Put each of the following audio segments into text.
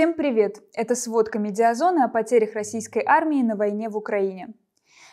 Всем привет! Это сводка медиазоны о потерях российской армии на войне в Украине.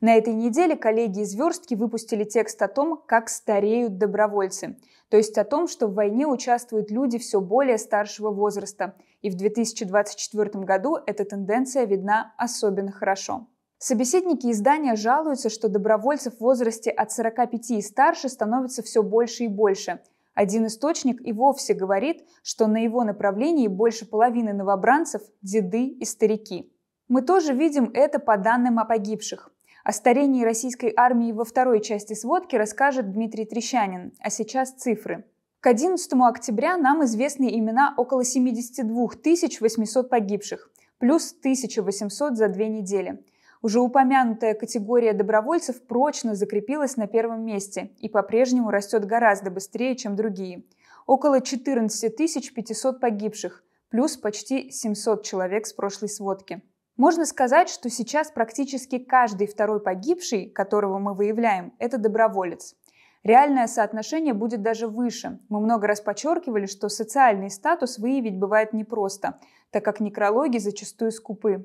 На этой неделе коллеги из Верстки выпустили текст о том, как стареют добровольцы, то есть о том, что в войне участвуют люди все более старшего возраста, и в 2024 году эта тенденция видна особенно хорошо. Собеседники издания жалуются, что добровольцев в возрасте от 45 и старше становится все больше и больше – один источник и вовсе говорит, что на его направлении больше половины новобранцев – деды и старики. Мы тоже видим это по данным о погибших. О старении российской армии во второй части сводки расскажет Дмитрий Трещанин, а сейчас цифры. К 11 октября нам известны имена около 72 800 погибших, плюс 1800 за две недели – уже упомянутая категория добровольцев прочно закрепилась на первом месте и по-прежнему растет гораздо быстрее, чем другие. Около 14 500 погибших, плюс почти 700 человек с прошлой сводки. Можно сказать, что сейчас практически каждый второй погибший, которого мы выявляем, это доброволец. Реальное соотношение будет даже выше. Мы много раз подчеркивали, что социальный статус выявить бывает непросто, так как некрологи зачастую скупы.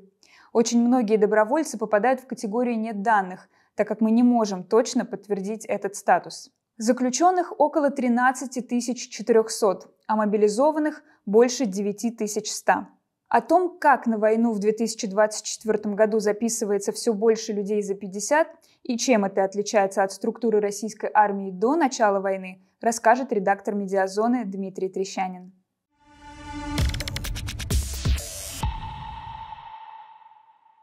Очень многие добровольцы попадают в категорию «нет данных», так как мы не можем точно подтвердить этот статус. Заключенных около 13 400, а мобилизованных больше 9 100. О том, как на войну в 2024 году записывается все больше людей за 50 и чем это отличается от структуры российской армии до начала войны, расскажет редактор «Медиазоны» Дмитрий Трещанин.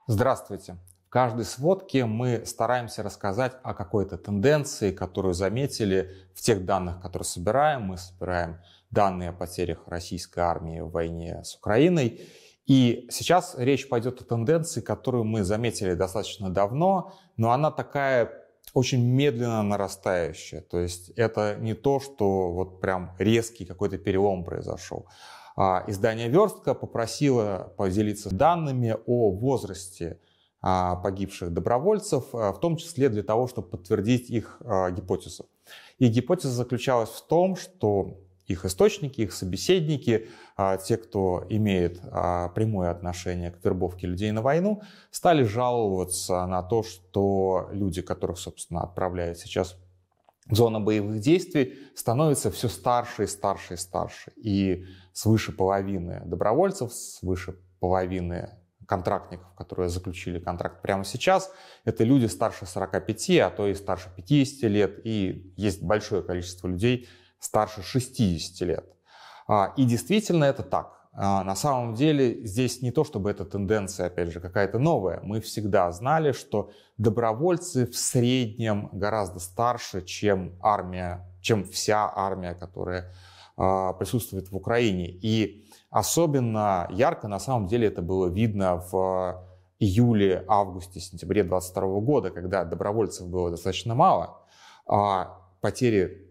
Здравствуйте! В каждой сводке мы стараемся рассказать о какой-то тенденции, которую заметили в тех данных, которые собираем. Мы собираем данные о потерях российской армии в войне с Украиной. И сейчас речь пойдет о тенденции, которую мы заметили достаточно давно, но она такая очень медленно нарастающая. То есть это не то, что вот прям резкий какой-то перелом произошел. А, издание «Верстка» попросило поделиться данными о возрасте а, погибших добровольцев, а, в том числе для того, чтобы подтвердить их гипотезу. И гипотеза заключалась в том, что их источники, их собеседники, те, кто имеет прямое отношение к вербовке людей на войну, стали жаловаться на то, что люди, которых, собственно, отправляют сейчас зона боевых действий становится все старше и старше и старше. И свыше половины добровольцев, свыше половины контрактников, которые заключили контракт прямо сейчас, это люди старше 45, а то и старше 50 лет, и есть большое количество людей старше 60 лет. А, и действительно это так. А на самом деле здесь не то, чтобы эта тенденция, опять же, какая-то новая. Мы всегда знали, что добровольцы в среднем гораздо старше, чем армия, чем вся армия, которая а, присутствует в Украине. И особенно ярко, на самом деле, это было видно в июле, августе, сентябре 22 года, когда добровольцев было достаточно мало, а потери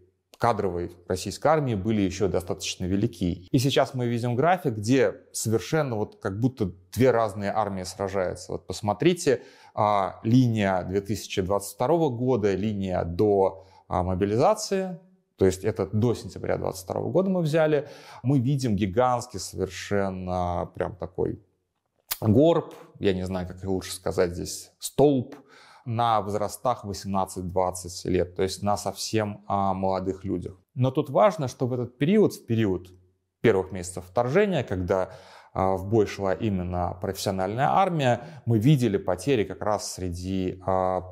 кадровой российской армии были еще достаточно велики. И сейчас мы видим график, где совершенно вот как будто две разные армии сражаются. Вот посмотрите, а, линия 2022 года, линия до а, мобилизации, то есть это до сентября 2022 года мы взяли, мы видим гигантский совершенно прям такой горб, я не знаю, как лучше сказать здесь, столб на возрастах 18-20 лет, то есть на совсем а, молодых людях. Но тут важно, что в этот период, в период первых месяцев вторжения, когда а, в бой шла именно профессиональная армия, мы видели потери как раз среди а,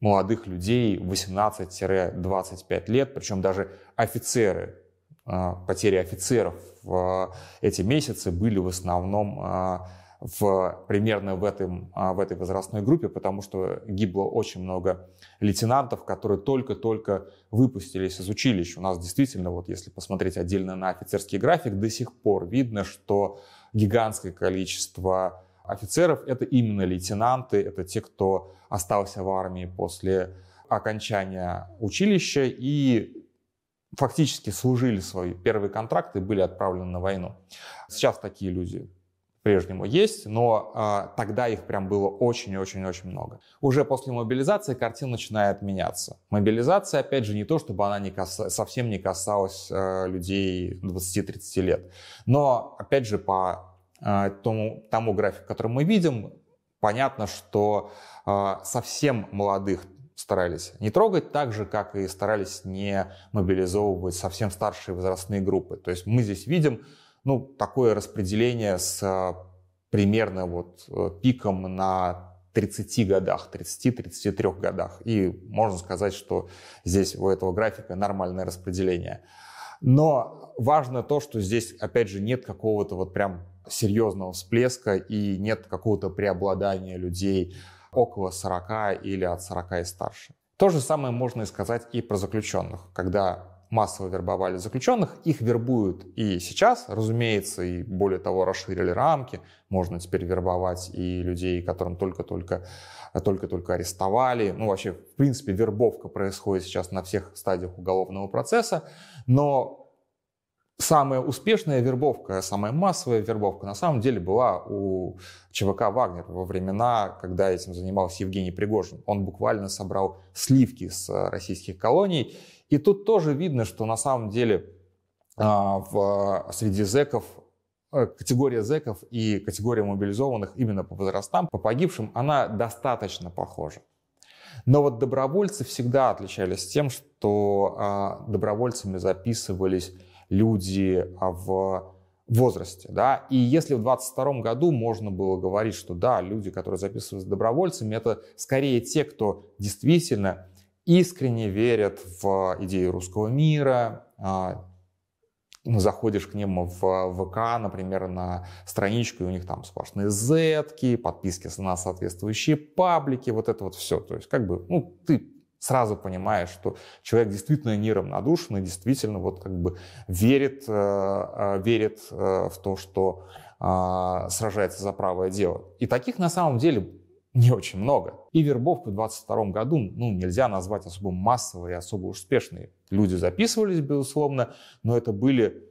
молодых людей 18-25 лет, причем даже офицеры, а, потери офицеров в а, эти месяцы были в основном а, в, примерно в, этом, а, в этой возрастной группе, потому что гибло очень много лейтенантов, которые только-только выпустились из училища. У нас действительно, вот если посмотреть отдельно на офицерский график, до сих пор видно, что гигантское количество офицеров — это именно лейтенанты, это те, кто остался в армии после окончания училища и фактически служили свои первые контракты и были отправлены на войну. Сейчас такие люди по-прежнему есть, но а, тогда их прям было очень-очень-очень много. Уже после мобилизации картина начинает меняться. Мобилизация, опять же, не то, чтобы она не каса... совсем не касалась а, людей 20-30 лет, но, опять же, по а, тому, тому графику, который мы видим, понятно, что а, совсем молодых старались не трогать, так же, как и старались не мобилизовывать совсем старшие возрастные группы. То есть мы здесь видим ну, такое распределение с а, примерно вот э, пиком на 30 годах, 30-33 годах. И можно сказать, что здесь у этого графика нормальное распределение. Но важно то, что здесь, опять же, нет какого-то вот прям серьезного всплеска и нет какого-то преобладания людей около 40 или от 40 и старше. То же самое можно и сказать и про заключенных, когда массово вербовали заключенных, их вербуют и сейчас, разумеется, и более того, расширили рамки, можно теперь вербовать и людей, которым только-только только-только арестовали. Ну, вообще, в принципе, вербовка происходит сейчас на всех стадиях уголовного процесса, но самая успешная вербовка, самая массовая вербовка на самом деле была у ЧВК «Вагнер» во времена, когда этим занимался Евгений Пригожин. Он буквально собрал сливки с э, российских колоний. И тут тоже видно, что на самом деле а, в, среди зэков э, категория зэков и категория мобилизованных именно по возрастам, по погибшим, она достаточно похожа. Но вот добровольцы всегда отличались тем, что а, добровольцами записывались люди а, в возрасте. Да? И если в 22 году можно было говорить, что да, люди, которые записываются добровольцами, это скорее те, кто действительно искренне верят в а, идею русского мира, а, ну, заходишь к ним в ВК, например, на страничку, и у них там сплошные зетки, подписки на соответствующие паблики, вот это вот все. То есть как бы, ну, ты сразу понимаешь, что человек действительно неравнодушен и действительно вот как бы верит, э, э, верит э, в то, что а, сражается за правое дело. И таких на самом деле не очень много. И вербовку в 22 году ну, нельзя назвать особо массовой и особо успешной. Люди записывались, безусловно, но это были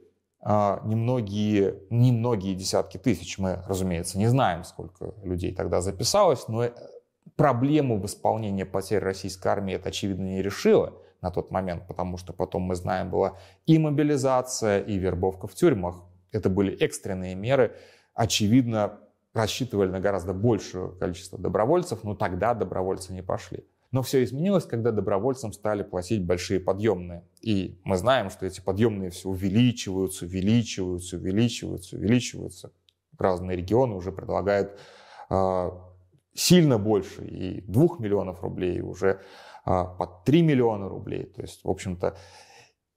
э, немногие, немногие десятки тысяч. Мы, разумеется, не знаем, сколько людей тогда записалось, но проблему восполнения потерь российской армии это, очевидно, не решило на тот момент, потому что потом, мы знаем, была и мобилизация, и вербовка в тюрьмах. Это были экстренные меры. Очевидно, рассчитывали на гораздо большее количество добровольцев, но тогда добровольцы не пошли. Но все изменилось, когда добровольцам стали платить большие подъемные. И мы знаем, что эти подъемные все увеличиваются, увеличиваются, увеличиваются, увеличиваются. Разные регионы уже предлагают а, сильно больше, и 2 миллионов рублей, уже а, под 3 миллиона рублей. То есть, в общем-то,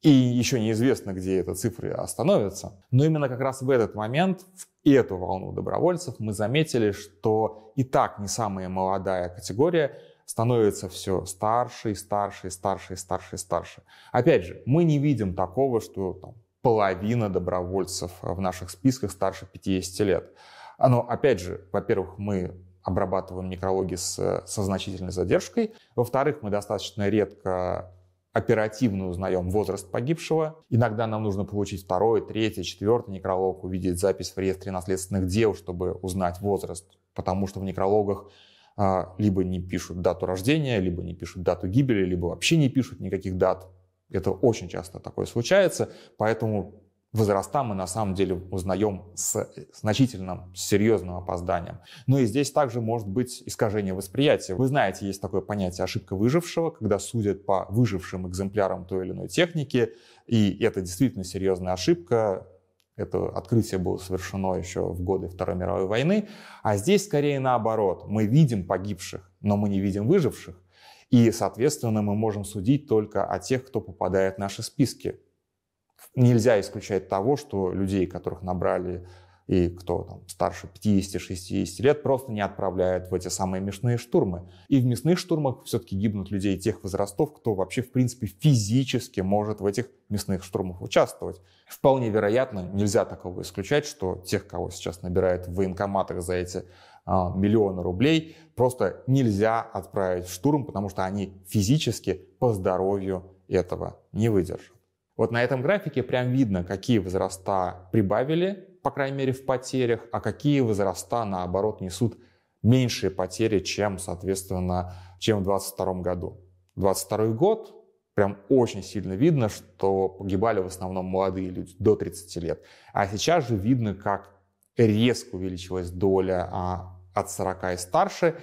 и еще неизвестно, где эта цифра остановится. Но именно как раз в этот момент, в эту волну добровольцев, мы заметили, что и так не самая молодая категория становится все старше и старше и старше и старше и старше. Опять же, мы не видим такого, что там, половина добровольцев в наших списках старше 50 лет. Но опять же, во-первых, мы обрабатываем микрологи с, э, со значительной задержкой. Во-вторых, мы достаточно редко оперативно узнаем возраст погибшего. Иногда нам нужно получить второй, третий, четвертый некролог, увидеть запись в реестре наследственных дел, чтобы узнать возраст, потому что в некрологах а, либо не пишут дату рождения, либо не пишут дату гибели, либо вообще не пишут никаких дат. Это очень часто такое случается, поэтому возраста мы на самом деле узнаем с значительным, серьезным опозданием. Но ну и здесь также может быть искажение восприятия. Вы знаете, есть такое понятие ошибка выжившего, когда судят по выжившим экземплярам той или иной техники, и это действительно серьезная ошибка, это открытие было совершено еще в годы Второй мировой войны. А здесь скорее наоборот. Мы видим погибших, но мы не видим выживших. И, соответственно, мы можем судить только о тех, кто попадает в наши списки нельзя исключать того, что людей, которых набрали и кто там старше 50-60 лет, просто не отправляют в эти самые мясные штурмы. И в мясных штурмах все-таки гибнут людей тех возрастов, кто вообще, в принципе, физически может в этих мясных штурмах участвовать. Вполне вероятно, нельзя такого исключать, что тех, кого сейчас набирают в военкоматах за эти а, миллионы рублей, просто нельзя отправить в штурм, потому что они физически по здоровью этого не выдержат. Вот на этом графике прям видно, какие возраста прибавили, по крайней мере, в потерях, а какие возраста, наоборот, несут меньшие потери, чем, соответственно, чем в 2022 году. 2022 год прям очень сильно видно, что погибали в основном молодые люди до 30 лет. А сейчас же видно, как резко увеличилась доля а, от 40 и старше.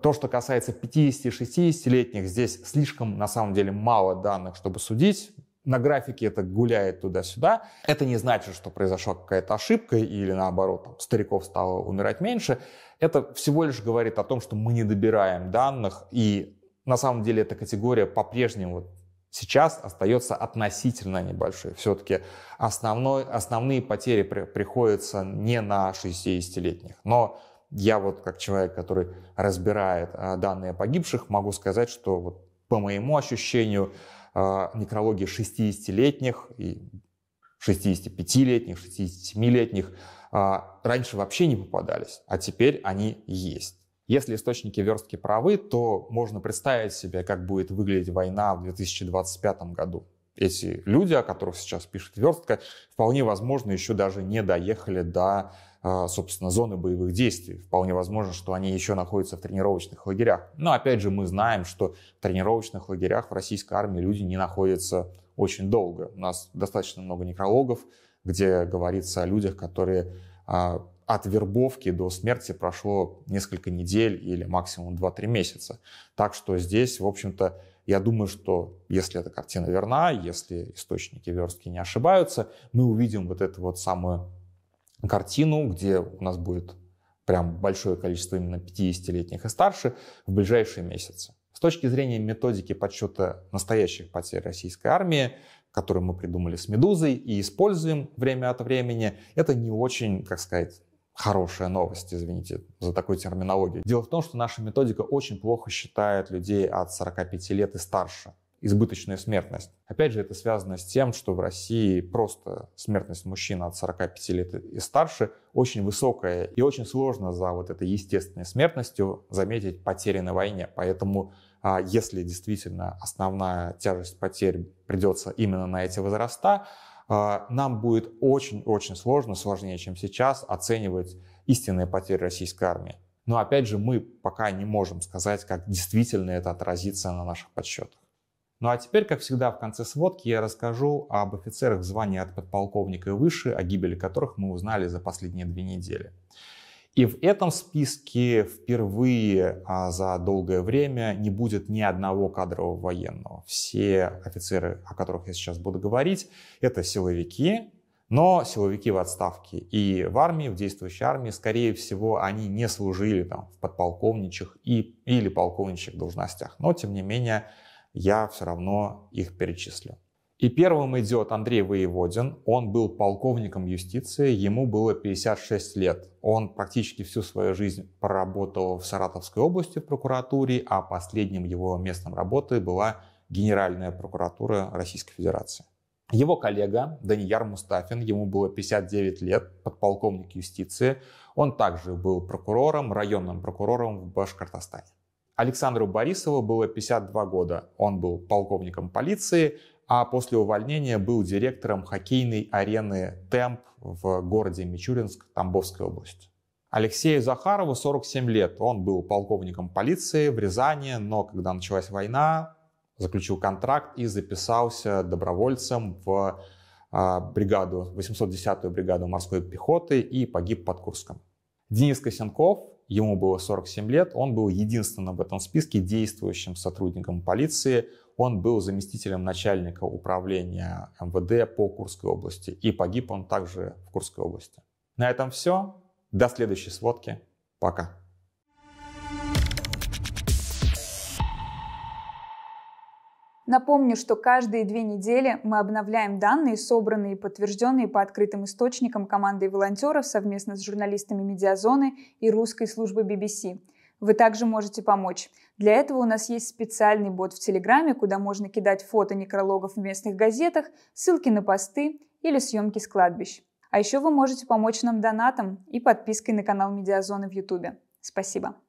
То, что касается 50-60-летних, здесь слишком, на самом деле, мало данных, чтобы судить на графике это гуляет туда-сюда. Это не значит, что произошла какая-то ошибка или наоборот, там, стариков стало умирать меньше. Это всего лишь говорит о том, что мы не добираем данных, и на самом деле эта категория по-прежнему сейчас остается относительно небольшой. Все-таки основной, основные потери при, приходятся не на 60-летних. Но я вот как человек, который разбирает а, данные погибших, могу сказать, что вот по моему ощущению, а, некрологии 60-летних и 65-летних, 67-летних а, раньше вообще не попадались, а теперь они есть. Если источники верстки правы, то можно представить себе, как будет выглядеть война в 2025 году эти люди, о которых сейчас пишет Верстка, вполне возможно, еще даже не доехали до, а, собственно, зоны боевых действий. Вполне возможно, что они еще находятся в тренировочных лагерях. Но, опять же, мы знаем, что в тренировочных лагерях в российской армии люди не находятся очень долго. У нас достаточно много некрологов, где говорится о людях, которые а, от вербовки до смерти прошло несколько недель или максимум 2-3 месяца. Так что здесь, в общем-то, я думаю, что если эта картина верна, если источники верстки не ошибаются, мы увидим вот эту вот самую картину, где у нас будет прям большое количество именно 50-летних и старше в ближайшие месяцы. С точки зрения методики подсчета настоящих потерь российской армии, которую мы придумали с «Медузой» и используем время от времени, это не очень, как сказать, хорошая новость, извините за такую терминологию. Дело в том, что наша методика очень плохо считает людей от 45 лет и старше избыточная смертность. Опять же, это связано с тем, что в России просто смертность мужчин от 45 лет и старше очень высокая, и очень сложно за вот этой естественной смертностью заметить потери на войне. Поэтому а, если действительно основная тяжесть потерь придется именно на эти возраста, а, нам будет очень-очень сложно, сложнее, чем сейчас, оценивать истинные потери российской армии. Но опять же, мы пока не можем сказать, как действительно это отразится на наших подсчетах. Ну а теперь, как всегда, в конце сводки я расскажу об офицерах звания от подполковника и выше, о гибели которых мы узнали за последние две недели. И в этом списке впервые а, за долгое время не будет ни одного кадрового военного. Все офицеры, о которых я сейчас буду говорить, это силовики, но силовики в отставке. И в армии, в действующей армии, скорее всего, они не служили там, в подполковничьих и, или полковничьих должностях. Но, тем не менее, я все равно их перечислю. И первым идет Андрей Воеводин. Он был полковником юстиции, ему было 56 лет. Он практически всю свою жизнь проработал в Саратовской области в прокуратуре, а последним его местом работы была Генеральная прокуратура Российской Федерации. Его коллега Данияр Мустафин, ему было 59 лет, подполковник юстиции. Он также был прокурором, районным прокурором в Башкортостане. Александру Борисову было 52 года. Он был полковником полиции, а после увольнения был директором хоккейной арены «Темп» в городе Мичуринск Тамбовской области. Алексею Захарову 47 лет. Он был полковником полиции в Рязани, но когда началась война, заключил контракт и записался добровольцем в а, бригаду, 810-ю бригаду морской пехоты и погиб под Курском. Денис Косенков, ему было 47 лет, он был единственным в этом списке действующим сотрудником полиции. Он был заместителем начальника управления МВД по Курской области. И погиб он также в Курской области. На этом все. До следующей сводки. Пока. Напомню, что каждые две недели мы обновляем данные, собранные и подтвержденные по открытым источникам командой волонтеров совместно с журналистами «Медиазоны» и русской службы BBC – вы также можете помочь. Для этого у нас есть специальный бот в Телеграме, куда можно кидать фото некрологов в местных газетах, ссылки на посты или съемки с кладбищ. А еще вы можете помочь нам донатом и подпиской на канал Медиазоны в Ютубе. Спасибо.